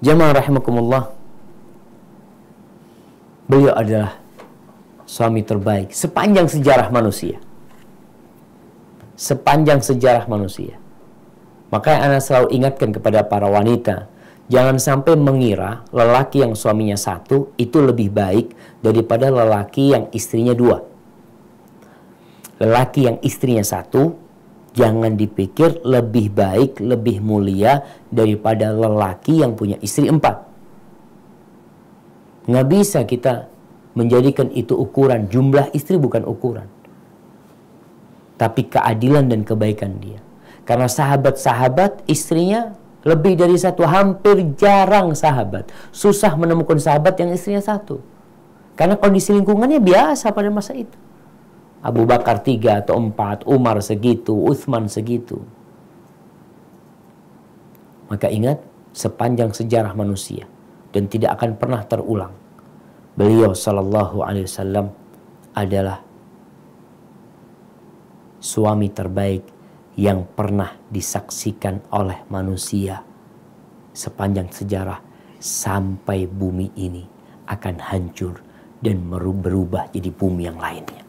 Jemaah rahimakumullah. Beliau adalah suami terbaik sepanjang sejarah manusia. Sepanjang sejarah manusia. Makanya Anda selalu ingatkan kepada para wanita, jangan sampai mengira lelaki yang suaminya satu itu lebih baik daripada lelaki yang istrinya dua. Lelaki yang istrinya satu jangan dipikir lebih baik, lebih mulia daripada lelaki yang punya istri empat. Nggak bisa kita menjadikan itu ukuran. Jumlah istri bukan ukuran. Tapi keadilan dan kebaikan dia. Karena sahabat-sahabat istrinya lebih dari satu. Hampir jarang sahabat. Susah menemukan sahabat yang istrinya satu. Karena kondisi lingkungannya biasa pada masa itu. Abu Bakar tiga atau empat, Umar segitu, Uthman segitu. Maka ingat sepanjang sejarah manusia dan tidak akan pernah terulang. Beliau Shallallahu Alaihi Wasallam adalah suami terbaik yang pernah disaksikan oleh manusia sepanjang sejarah sampai bumi ini akan hancur dan berubah jadi bumi yang lainnya.